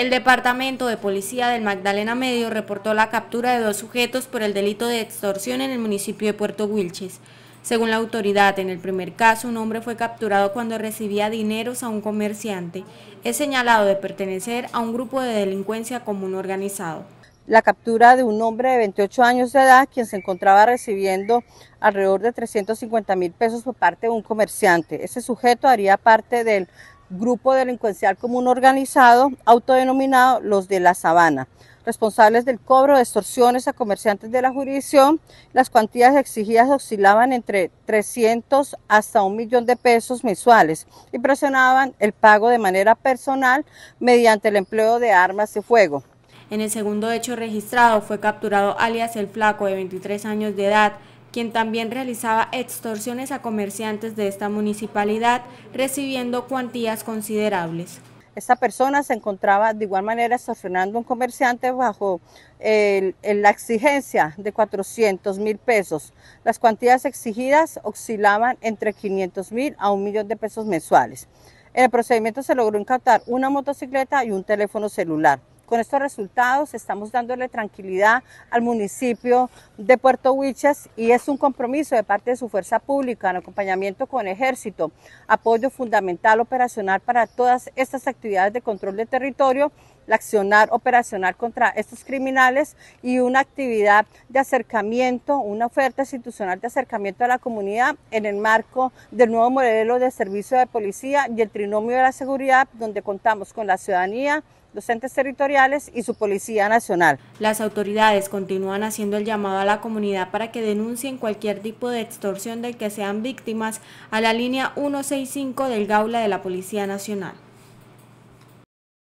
El Departamento de Policía del Magdalena Medio reportó la captura de dos sujetos por el delito de extorsión en el municipio de Puerto Wilches. Según la autoridad, en el primer caso, un hombre fue capturado cuando recibía dineros a un comerciante. Es señalado de pertenecer a un grupo de delincuencia común organizado. La captura de un hombre de 28 años de edad, quien se encontraba recibiendo alrededor de 350 mil pesos por parte de un comerciante. Ese sujeto haría parte del grupo delincuencial común organizado autodenominado los de la sabana, responsables del cobro de extorsiones a comerciantes de la jurisdicción. Las cuantías exigidas oscilaban entre 300 hasta un millón de pesos mensuales y presionaban el pago de manera personal mediante el empleo de armas de fuego. En el segundo hecho registrado fue capturado alias El Flaco de 23 años de edad, quien también realizaba extorsiones a comerciantes de esta municipalidad, recibiendo cuantías considerables. Esta persona se encontraba de igual manera extorsionando a un comerciante bajo la exigencia de 400 mil pesos. Las cuantías exigidas oscilaban entre 500 mil a un millón de pesos mensuales. En el procedimiento se logró incautar una motocicleta y un teléfono celular. Con estos resultados estamos dándole tranquilidad al municipio de Puerto Huichas y es un compromiso de parte de su fuerza pública en acompañamiento con ejército, apoyo fundamental operacional para todas estas actividades de control de territorio accionar operacional contra estos criminales y una actividad de acercamiento, una oferta institucional de acercamiento a la comunidad en el marco del nuevo modelo de servicio de policía y el trinomio de la seguridad, donde contamos con la ciudadanía, docentes territoriales y su Policía Nacional. Las autoridades continúan haciendo el llamado a la comunidad para que denuncien cualquier tipo de extorsión del que sean víctimas a la línea 165 del Gaula de la Policía Nacional.